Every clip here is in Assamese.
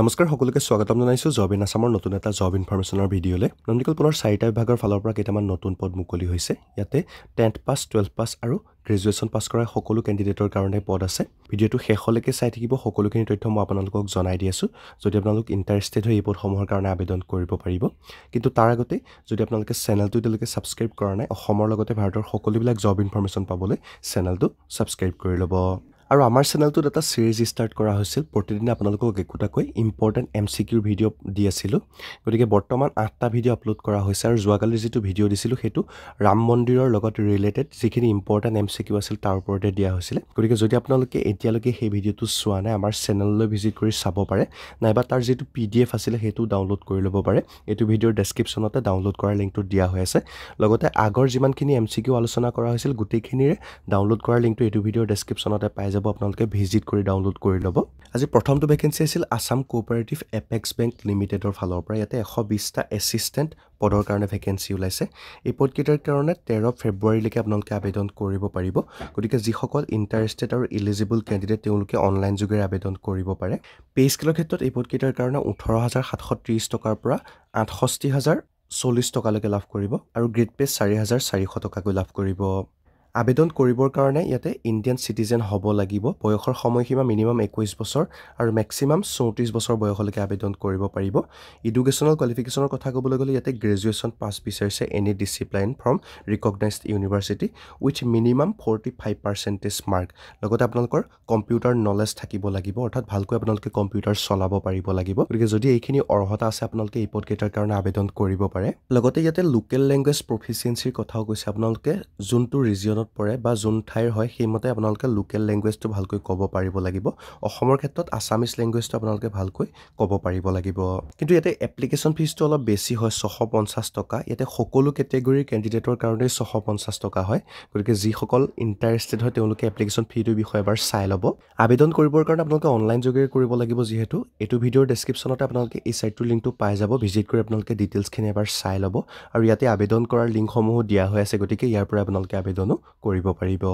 নমস্কাৰ সকলোকে স্বাগতম জনাইছোঁ জবিন আছামৰ নতুন এটা জব ইনফৰমেশ্যনৰ ভিডিঅ'লৈ নন্দিকল পুনৰ চাৰিটা বিভাগৰ ফালৰ পৰা কেইটামান নতুন পদ মুকলি হৈছে ইয়াতে টেন্থ পাছ টুৱেলভ পাছ আৰু গ্ৰেজুৱেশ্যন পাছ কৰা সকলো কেণ্ডিডেটৰ কাৰণে পদ আছে ভিডিঅ'টো শেষলৈকে চাই থাকিব সকলোখিনি তথ্য মই আপোনালোকক জনাই দি আছোঁ যদি আপোনালোক ইণ্টাৰেষ্টেড হৈ এই পদসমূহৰ কাৰণে আবেদন কৰিব পাৰিব কিন্তু তাৰ আগতে যদি আপোনালোকে চেনেলটো এতিয়ালৈকে ছাবস্ক্ৰাইব কৰা নাই অসমৰ লগতে ভাৰতৰ সকলোবিলাক জব ইনফৰমেশ্যন পাবলৈ চেনেলটো ছাবস্ক্ৰাইব কৰি ল'ব আৰু আমাৰ চেনেলটোত এটা ছিৰিজ ষ্টাৰ্ট কৰা হৈছিল প্ৰতিদিনে আপোনালোকক একোটাকৈ ইম্পৰ্টেণ্ট এম চি কিউৰ ভিডিঅ' দি আছিলোঁ গতিকে বৰ্তমান আঠটা ভিডিঅ' আপলোড কৰা হৈছে আৰু যোৱাকালি যিটো ভিডিঅ' দিছিলোঁ সেইটো ৰাম মন্দিৰৰ লগত ৰিলেটেড যিখিনি ইম্পৰ্টেণ্ট এম চি কিউ আছিল তাৰ ওপৰতে দিয়া হৈছিলে গতিকে যদি আপোনালোকে এতিয়ালৈকে সেই ভিডিঅ'টো চোৱা নাই আমাৰ চেনেললৈ ভিজিট কৰি চাব পাৰে নাইবা তাৰ যিটো পি ডি এফ আছিলে সেইটো ডাউনলোড কৰি ল'ব পাৰে এইটো ভিডিঅ'ৰ ডেছক্ৰিপশ্যনতে ডাউনলোড কৰাৰ লিংকটো দিয়া হৈ আছে লগতে আগৰ যিমানখিনি এম চি কিউ আলোচনা কৰা হৈছিল গোটেইখিনিৰে ডাউনলোড কৰাৰ লিংকটো এইটো ভিডিঅ'ৰ ডেছক্ৰিপশ্যনতে পাই যাব যাব আপোনালোকে ভিজিট কৰি ডাউনলোড কৰি ল'ব আজি প্ৰথমটো ভেকেঞ্চি আছিল আছাম কোঅপাৰেটিভ এপেক্স বেংক লিমিটেডৰ ফালৰ পৰা ইয়াতে এশ বিছটা এছিষ্টেণ্ট পদৰ কাৰণে ভেকেঞ্চি ওলাইছে এই পদকেইটাৰ কাৰণে তেৰ ফেব্ৰুৱাৰীলৈকে আপোনালোকে আবেদন কৰিব পাৰিব গতিকে যিসকল ইণ্টাৰেষ্টেড আৰু ইলিজিবল কেণ্ডিডেট তেওঁলোকে অনলাইন যোগেৰে আবেদন কৰিব পাৰে পে স্কেলৰ ক্ষেত্ৰত এই পদকেইটাৰ কাৰণে ওঠৰ হাজাৰ সাতশ ত্ৰিছ টকাৰ পৰা আঠষষ্ঠি হাজাৰ চল্লিছ টকালৈকে লাভ কৰিব আৰু গ্ৰেড পে চাৰি হাজাৰ চাৰিশ টকাকৈ লাভ কৰিব আবেদন কৰিবৰ কাৰণে ইয়াতে ইণ্ডিয়ান চিটিজেন হ'ব লাগিব বয়সৰ সময়সীমা মিনিমাম একৈছ বছৰ আৰু মেক্সিমাম চৌত্ৰিছ বছৰ বয়সলৈকে আবেদন কৰিব পাৰিব ইডুকেশ্যনেল কোৱালিফিকেশ্যনৰ কথা ক'বলৈ গ'লে ইয়াতে গ্ৰেজুৱেশ্যন পাছ বিচাৰিছে any discipline from recognised university with minimum forty five percentage mark লগতে আপোনালোকৰ কম্পিউটাৰ নলেজ থাকিব লাগিব অৰ্থাৎ ভালকৈ আপোনালোকে কম্পিউটাৰ চলাব পাৰিব লাগিব গতিকে যদি এইখিনি অৰ্হতা আছে আপোনালোকে এই পদকেইটাৰ কাৰণে আবেদন কৰিব পাৰে লগতে ইয়াতে লোকেল লেংগুৱেজ প্ৰফিচিয়েঞ্চিৰ কথাও কৈছে আপোনালোকে যোনটো ৰিজিয়নত মনত পৰে বা যোন ঠাইৰ হয় সেইমতে আপোনালোকে লোকেল লেংগুৱেজটো ভালকৈ ক'ব পাৰিব লাগিব অসমৰ ক্ষেত্ৰত আছামিজ লেংগুৱেজটো আপোনালোকে ভালকৈ ক'ব পাৰিব লাগিব কিন্তু ইয়াতে এপ্লিকেশ্যন ফিজটো অলপ বেছি হয় ছশ পঞ্চাছ টকা ইয়াতে সকলো কেটেগৰীৰ কেণ্ডিডেটৰ কাৰণেই ছশ পঞ্চাছ টকা হয় গতিকে যিসকল ইণ্টাৰেষ্টেড হয় তেওঁলোকে এপ্লিকেশ্যন ফিটোৰ বিষয়ে এবাৰ চাই ল'ব আবেদন কৰিবৰ কাৰণে আপোনালোকে অনলাইন যোগেৰে কৰিব লাগিব যিহেতু এইটো ভিডিঅ'ৰ ডেছক্ৰিপশ্যনতে আপোনালোকে এই ছাইটটোৰ লিংকটো পাই যাব ভিজিট কৰি আপোনালোকে ডিটেইলছখিনি এবাৰ চাই ল'ব আৰু ইয়াতে আবেদন কৰাৰ লিংকসমূহো দিয়া হৈ আছে গতিকে ইয়াৰ পৰা আপোনালোকে আবেদনো কৰিব পাৰিব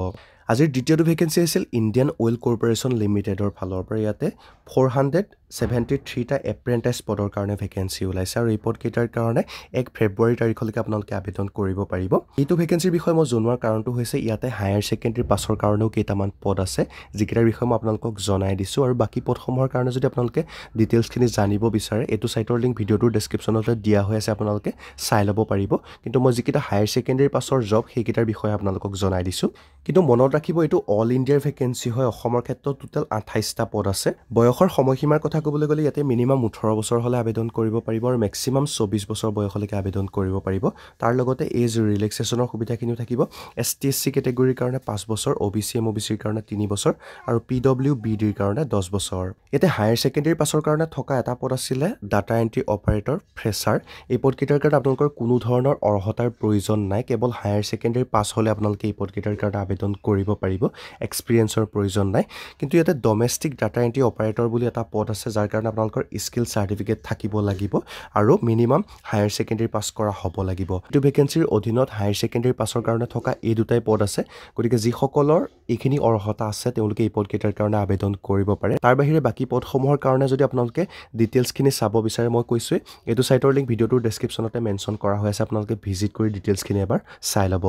আজিৰ দ্বিতীয়টো ভেকেঞ্চি আছিল ইণ্ডিয়ান অইল কৰ্পৰেশ্যন লিমিটেডৰ ফালৰ পৰা ইয়াতে ফ'ৰ হাণ্ড্ৰেড ছেভেণ্টি থ্ৰীটা এপ্ৰেণ্টাইজ পদৰ কাৰণে ভেকেঞ্চি ওলাইছে আৰু এই পদকেইটাৰ কাৰণে এক ফেব্ৰুৱাৰী তাৰিখলৈকে আপোনালোকে আবেদন কৰিব পাৰিব এইটো ভেকেঞ্চিৰ বিষয়ে মই জনোৱাৰ কাৰণটো হৈছে ইয়াতে হায়াৰ ছেকেণ্ডেৰী পাছৰ কাৰণেও কেইটামান পদ আছে যিকেইটাৰ বিষয়ে মই আপোনালোকক জনাই দিছোঁ আৰু বাকী পদসমূহৰ কাৰণে যদি আপোনালোকে ডিটেইলছখিনি জানিব বিচাৰে এইটো ছাইটৰ লিংক ভিডিঅ'টোৰ ডিছক্ৰিপশ্যনতে দিয়া হৈ আছে আপোনালোকে চাই ল'ব পাৰিব কিন্তু মই যিকেইটা হায়াৰ ছেকেণ্ডেৰী পাছৰ জব সেইকেইটাৰ বিষয়ে আপোনালোকক জনাই দিছোঁ কিন্তু মনত ৰাখিব এইটো অল ইণ্ডিয়াৰ ভেকেঞ্চি হয় অসমৰ ক্ষেত্ৰত টোটেল আঠাইছটা পদ আছে বয়সৰ সময়সীমাৰ কথা ক'বলৈ গ'লে ইয়াতে মিনিমাম ওঠৰ বছৰ হ'লে আবেদন কৰিব পাৰিব আৰু মেক্সিমাম চৌবিছ বছৰ বয়সলৈকে আবেদন কৰিব পাৰিব তাৰ লগতে এজ ৰিলেক্সেশ্যনৰ সুবিধাখিনিও থাকিব এছ টি এছ চি কেটেগৰীৰ কাৰণে পাঁচ বছৰ O' B C M O' B চিৰ কাৰণে তিনি বছৰ আৰু পি ডব্লিউ বি ডিৰ কাৰণে দহ বছৰ ইয়াতে হায়াৰ ছেকেণ্ডেৰী পাছৰ কাৰণে থকা এটা পদ আছিলে ডাটা এণ্ট্ৰি অপাৰেটৰ ফ্ৰেছাৰ এই পদকেইটাৰ কাৰণে আপোনালোকৰ কোনো ধৰণৰ অৰ্হতাৰ প্ৰয়োজন নাই কেৱল হায়াৰ ছেকেণ্ডেৰী পাছ হ'লে আপোনালোকে এই পদকেইটাৰ কাৰণে আবেদন কৰিব কৰিব পাৰিব এক্সপিৰিয়েঞ্চৰ প্ৰয়োজন নাই কিন্তু ইয়াতে ডমেষ্টিক ডাটা এণ্ট্ৰি অপাৰেটৰ বুলি এটা পদ আছে যাৰ কাৰণে আপোনালোকৰ স্কিল চাৰ্টিফিকেট থাকিব লাগিব আৰু মিনিমাম হায়াৰ ছেকেণ্ডেৰী পাছ কৰা হ'ব লাগিব এইটো ভেকেঞ্চিৰ অধীনত হায়াৰ ছেকেণ্ডেৰী পাছৰ কাৰণে থকা এই দুটাই পদ আছে গতিকে যিসকলৰ এইখিনি অৰ্হতা আছে তেওঁলোকে এই পদকেইটাৰ কাৰণে আবেদন কৰিব পাৰে তাৰ বাহিৰে বাকী পদসমূহৰ কাৰণে যদি আপোনালোকে ডিটেইলছখিনি চাব বিচাৰে মই কৈছোঁৱেই এইটো ছাইটৰ লিংক ভিডিঅ'টোৰ ডেছক্ৰিপশ্যনতে মেনশ্যন কৰা হৈ আছে আপোনালোকে ভিজিট কৰি ডিটেইলছখিনি এবাৰ চাই ল'ব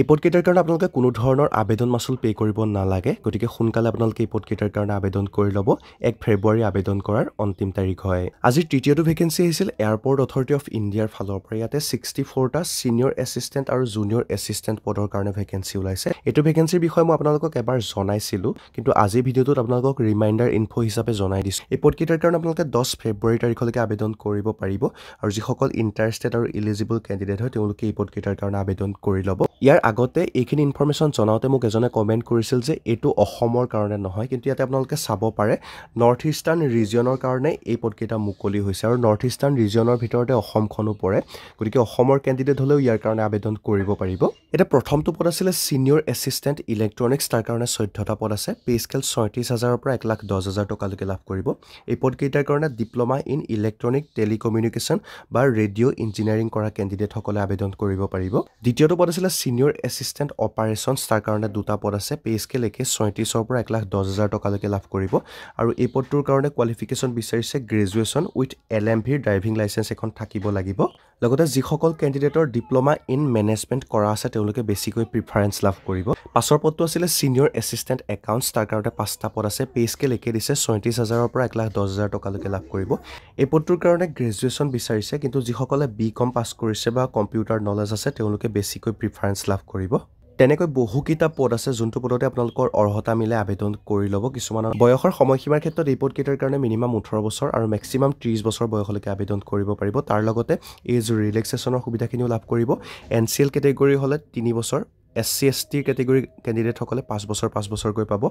এই পদকেইটাৰ কাৰণে আপোনালোকে কোনো ধৰণৰ আবেদন মাচুল পে' কৰিব নালাগে গতিকে সোনকালে আপোনালোকে এই পদকেইটাৰ কাৰণে আবেদন কৰি ল'ব এক ফেব্ৰুৱাৰী আবেদন কৰাৰ অন্তিম তাৰিখ হয় আজিৰ তৃতীয়টো ভেকেঞ্চি আহিছিল এয়াৰপৰ্ট অথৰিটি অফ ইণ্ডিয়াৰ ফালৰ পৰা ইয়াতে ছিক্সটি ফ'ৰটা ছিনিয়ৰ এছিষ্টেণ্ট আৰু জুনিয়ৰ এছিষ্টেণ্ট পদৰ কাৰণে ভেকেঞ্চি ওলাইছে এইটো ভেকেঞ্চিৰ বিষয়ে মই আপোনালোকক এবাৰ জনাইছিলোঁ কিন্তু আজিৰ ভিডিঅ'টোত আপোনালোকক ৰিমাইণ্ডাৰ ইনফ' হিচাপে জনাই দিছোঁ এই পদকেইটাৰ কাৰণে আপোনালোকে দহ ফেব্ৰুৱাৰী তাৰিখলৈকে আবেদন কৰিব পাৰিব আৰু যিসকল ইণ্টাৰেষ্টেড আৰু ইলিজিবল কেণ্ডিডেট হয় তেওঁলোকে এই পদকেইটাৰ কাৰণে আবেদন কৰি ল'ব ইয়াৰ ইয়াৰ আগতে এইখিনি ইনফৰমেশ্যন জনাওঁতে মোক এজনে কমেণ্ট কৰিছিল যে এইটো অসমৰ কাৰণে নহয় কিন্তু ইয়াতে আপোনালোকে চাব পাৰে নৰ্থ ইষ্টাৰ্ণ ৰিজিয়নৰ কাৰণে এই পদকেইটা মুকলি হৈছে আৰু নৰ্থ ইষ্টাৰ্ণ ৰিজিয়নৰ ভিতৰতে অসমখনো পৰে গতিকে অসমৰ কেণ্ডিডেট হ'লেও ইয়াৰ কাৰণে আবেদন কৰিব পাৰিব এতিয়া প্ৰথমটো পদ আছিলে ছিনিয়ৰ এছিষ্টেণ্ট ইলেক্ট্ৰনিক্স তাৰ কাৰণে চৈধ্যটা পদ আছে পে স্কেল ছয়ত্ৰিছ হাজাৰৰ পৰা এক লাখ দহ হাজাৰ টকালৈকে লাভ কৰিব এই পদকেইটাৰ কাৰণে ডিপ্ল'মা ইন ইলেক্ট্ৰনিক টেলিকমিউনিকেশ্যন বা ৰেডিঅ' ইঞ্জিনিয়াৰিং কৰা কেণ্ডিডেটসকলে আবেদন কৰিব পাৰিব দ্বিতীয়টো পদ আছিলে ছিনিয়ৰ ইউৰ এছিষ্টেণ্ট অপাৰেশ্যনছ তাৰ কাৰণে দুটা পদ আছে পে একে ছয়ত্ৰিছৰ পৰা এক লাখ দহ হাজাৰ টকালৈকে লাভ কৰিব আৰু এই পদটোৰ কাৰণে কোৱালিফিকেশ্যন বিচাৰিছে গ্ৰেজুৱেশ্যন উইথ এল এম ভিৰ ড্ৰাইভিং লাইচেঞ্চ এখন থাকিব লাগিব লগতে যিসকল কেণ্ডিডেটৰ ডিপ্ল'মা ইন মেনেজমেণ্ট কৰা আছে তেওঁলোকে বেছিকৈ প্ৰিফাৰেঞ্চ লাভ কৰিব পাছৰ পদটো আছিলে ছিনিয়ৰ এছিষ্টেণ্ট একাউণ্টছ তাৰ কাৰণে পাঁচটা পদ আছে পে স্কেল একে দিছে ছয়ত্ৰিছ হাজাৰৰ পৰা এক লাখ দহ হাজাৰ টকালৈকে লাভ কৰিব এই পদটোৰ কাৰণে গ্ৰেজুৱেশ্যন বিচাৰিছে কিন্তু যিসকলে বি কম পাছ কৰিছে বা কম্পিউটাৰ নলেজ আছে তেওঁলোকে বেছিকৈ প্ৰিফাৰেঞ্চ লাভ কৰিব তেনেকৈ বহুকেইটা পদ আছে যোনটো পদতে আপোনালোকৰ অৰ্হতা মিলাই আবেদন কৰি ল'ব কিছুমানৰ বয়সৰ সময়সীমাৰ ক্ষেত্ৰত এই পদকেইটাৰ কাৰণে মিনিমাম ওঠৰ বছৰ আৰু মেক্সিমাম ত্ৰিছ বছৰ বয়সলৈকে আবেদন কৰিব পাৰিব তাৰ লগতে এইজ ৰিলেক্সেশ্যনৰ সুবিধাখিনিও লাভ কৰিব এন চি এল কেটেগৰী হ'লে তিনি বছৰ এছ চি এছ টিৰ কেটেগৰী কেণ্ডিডেটসকলে পাঁচ বছৰ পাঁচ বছৰকৈ পাব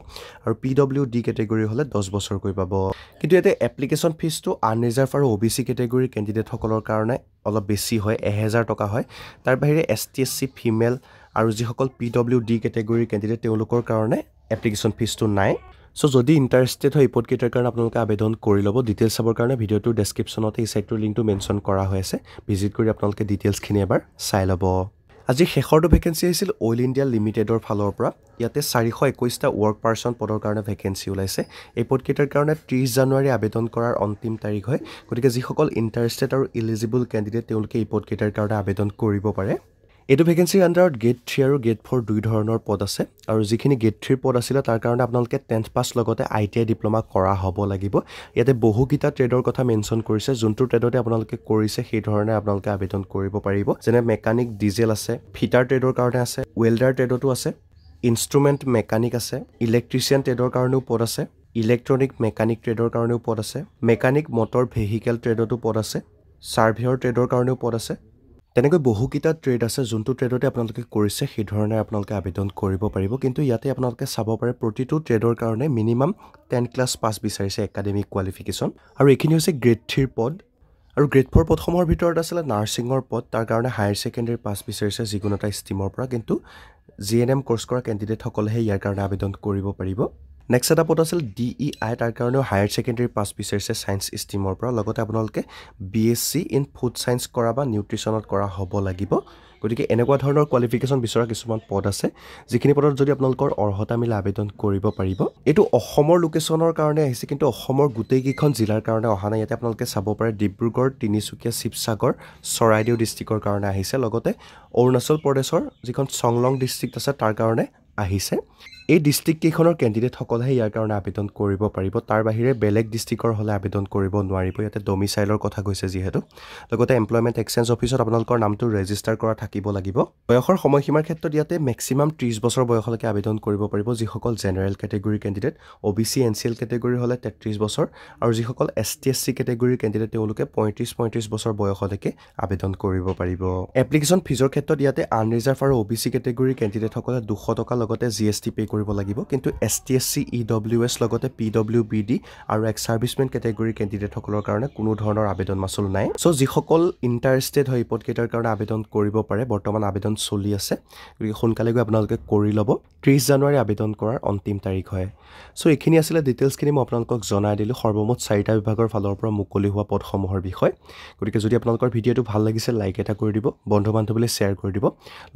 আৰু পি ডব্লিউ ডি কেটেগৰী হ'লে দহ বছৰকৈ পাব কিন্তু ইয়াতে এপ্লিকেশ্যন ফিজটো আনৰিজাৰ্ভ আৰু অ' বি চি কেটেগৰীৰ কেণ্ডিডেটসকলৰ কাৰণে অলপ বেছি হয় এহেজাৰ টকা হয় তাৰ বাহিৰে S T S C female আৰু যিসকল পি ডব্লিউ ডি কেটেগৰীৰ কেণ্ডিডেট তেওঁলোকৰ কাৰণে এপ্লিকেশ্যন ফিজটো নাই চ' যদি ইণ্টাৰেষ্টেড হয় এই পদকেইটাৰ কাৰণে আপোনালোকে আবেদন কৰি ল'ব ডিটেইলছ চাবৰ কাৰণে ভিডিঅ'টোৰ ডেছক্ৰিপশ্যনত এই চাইটটোৰ লিংকটো মেনশ্যন কৰা হৈ আছে ভিজিট কৰি আপোনালোকে ডিটেইলছখিনি এবাৰ চাই ল'ব আজি শেষৰটো ভেকেঞ্চি আহিছিল অইল ইণ্ডিয়া লিমিটেডৰ ফালৰ পৰা ইয়াতে চাৰিশ একৈছটা ৱৰ্ক পাৰ্চন পদৰ কাৰণে ভেকেঞ্চি ওলাইছে এই পদকেইটাৰ কাৰণে ত্ৰিছ জানুৱাৰী আবেদন কৰাৰ অন্তিম তাৰিখ হয় গতিকে যিসকল ইণ্টাৰেষ্টেড আৰু ইলিজিবল কেণ্ডিডেট তেওঁলোকে এই পদকেইটাৰ কাৰণে আবেদন কৰিব পাৰে এইটো ভেকেঞ্চিৰ আণ্ডাৰত গেট থ্ৰী আৰু গেট ফ'ৰ দুই ধৰণৰ পদ আছে আৰু যিখিনি গেট থ্ৰীৰ পদ আছিলে তাৰ কাৰণে আপোনালোকে টেন্থ পাছ লগতে আই টি আই ডিপ্ল'মা কৰা হ'ব লাগিব ইয়াতে বহুকেইটা ট্ৰেডৰ কথা মেনশ্যন কৰিছে যোনটো ট্ৰেডতে আপোনালোকে কৰিছে সেইধৰণে আপোনালোকে আবেদন কৰিব পাৰিব যেনে মেকানিক ডিজেল আছে ফিটাৰ ট্ৰেডৰ কাৰণে আছে ৱেল্ডাৰ ট্ৰেডতো আছে ইনষ্ট্ৰুমেণ্ট মেকানিক আছে ইলেক্ট্ৰিচিয়ান ট্ৰেডৰ কাৰণেও পদ আছে ইলেক্ট্ৰনিক মেকানিক ট্ৰেডৰ কাৰণেও পদ আছে মেকানিক মটৰ ভেহিকেল ট্ৰেডতো পদ আছে ছাৰ্ভেৰ ট্ৰেডৰ কাৰণেও পদ আছে তেনেকৈ বহুকেইটা ট্ৰেড আছে যোনটো ট্ৰেডতে আপোনালোকে কৰিছে সেইধৰণে আপোনালোকে আবেদন কৰিব পাৰিব কিন্তু ইয়াতে আপোনালোকে চাব পাৰে প্ৰতিটো ট্ৰেডৰ কাৰণে মিনিমাম টেন ক্লাছ পাছ বিচাৰিছে একাডেমিক কোৱালিফিকেশ্যন আৰু এইখিনি হৈছে গ্ৰেড থ্ৰীৰ পদ আৰু গ্ৰেড ফ'ৰ পদসমূহৰ ভিতৰত আছিলে নাৰ্ছিঙৰ পদ তাৰ কাৰণে হায়াৰ ছেকেণ্ডেৰী পাছ বিচাৰিছে যিকোনো এটা ষ্টীমৰ পৰা কিন্তু জি এন এম কোৰ্চ কৰা কেণ্ডিডেটসকলেহে ইয়াৰ কাৰণে আবেদন কৰিব পাৰিব নেক্সট এটা পদ আছিল ডি ই আই তাৰ কাৰণেও হায়াৰ ছেকেণ্ডেৰী পাছ বিচাৰিছে ছায়েন্স ষ্ট্ৰীমৰ পৰা লগতে আপোনালোকে B S C in food science কৰা বা নিউট্ৰিশ্যনত কৰা হ'ব লাগিব গতিকে এনেকুৱা ধৰণৰ কোৱালিফিকেশ্যন বিচৰা কিছুমান পদ আছে যিখিনি পদত যদি আপোনালোকৰ অৰ্হতা মিলা আবেদন কৰিব পাৰিব এইটো অসমৰ লোকেশ্যনৰ কাৰণে আহিছে কিন্তু অসমৰ গোটেইকেইখন জিলাৰ কাৰণে অহা নাই ইয়াতে আপোনালোকে চাব পাৰে ডিব্ৰুগড় তিনিচুকীয়া শিৱসাগৰ চৰাইদেউ ডিষ্ট্ৰিক্টৰ কাৰণে আহিছে লগতে অৰুণাচল প্ৰদেশৰ যিখন চংলং ডিষ্ট্ৰিক্ট আছে তাৰ কাৰণে আহিছে এই ডিষ্ট্ৰিক্টকেইখনৰ কেণ্ডিডেটসকলেহে ইয়াৰ কাৰণে আবেদন কৰিব পাৰিব তাৰ বাহিৰে বেলেগ ডিষ্ট্ৰিক্টৰ হ'লে আবেদন কৰিব নোৱাৰিব ইয়াতে ডমিচাইলৰ কথা কৈছে যিহেতু লগতে এমপ্লয়মেণ্ট এক্সেঞ্জ অফিচত আপোনালোকৰ নামটো ৰেজিষ্টাৰ কৰা থাকিব লাগিব বয়সৰ সময়সীমাৰ ক্ষেত্ৰত ইয়াতে মেক্সিমাম ত্ৰিছ বছৰ বয়সলৈকে আবেদন কৰিব পাৰিব যিসকল জেনেৰেল কেটেগৰীৰ candidate O' B C N C L কেটেগৰীৰ হ'লে তেত্ৰিছ বছৰ আৰু যিসকল এছ টি এছ চি কেটেগৰীৰ কেণ্ডিডেট তেওঁলোকে পঁয়ত্ৰিছ পঁয়ত্ৰিছ বছৰ বয়সলৈকে আবেদন কৰিব পাৰিব এপ্লিকেশ্যন ফিজৰ ক্ষেত্ৰত ইয়াতে আনৰিজাৰ্ভ আৰু অ' বি চি কেটেগৰীৰ কেণ্ডিডেটসকলে দুশ টকা লগতে জি এছ টি পে' কৰিব কৰিব লাগিব কিন্তু S T S C E W S লগতে পি ডব্লিউ বি ডি আৰু এক্স ছাৰ্ভিচমেন কেটেগৰীৰ কেণ্ডিডেটসকলৰ কাৰণে কোনো ধৰণৰ আবেদন মাচুল নাই চ' যিসকল ইণ্টাৰেষ্টেড হয় ইপটকেইটাৰ কাৰণে আবেদন কৰিব পাৰে বৰ্তমান আবেদন চলি আছে গতিকে সোনকালে গৈ আপোনালোকে কৰি ল'ব ত্ৰিছ জানুৱাৰী আবেদন কৰাৰ অন্তিম তাৰিখ হয় চ' এইখিনি আছিলে ডিটেইলছখিনি মই আপোনালোকক জনাই দিলোঁ সৰ্বমুঠ চাৰিটা বিভাগৰ ফালৰ পৰা মুকলি হোৱা পদসমূহৰ বিষয়ে গতিকে যদি আপোনালোকৰ ভিডিঅ'টো ভাল লাগিছে লাইক এটা কৰি দিব বন্ধু বান্ধৱীলৈ শ্বেয়াৰ কৰি দিব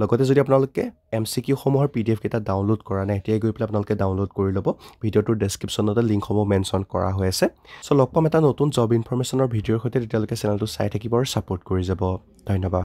লগতে যদি আপোনালোকে এম চি কিউসমূহৰ পি ডি এফ কেইটা ডাউনলোড কৰা নাই তেতিয়াই গৈ পেলাই আপোনালোকে ডাউনলোড কৰি ল'ব ভিডিঅ'টোৰ ডেছক্ৰিপশ্যনতে লিংকসমূহ মেনশ্যন কৰা হৈ আছে চ' লগ পাম এটা নতুন জব ইনফৰমেশ্যনৰ ভিডিঅ'ৰ সৈতে তেতিয়ালৈকে চেনেলটো চাই থাকিব আৰু ছাপৰ্ট কৰি যাব ধন্যবাদ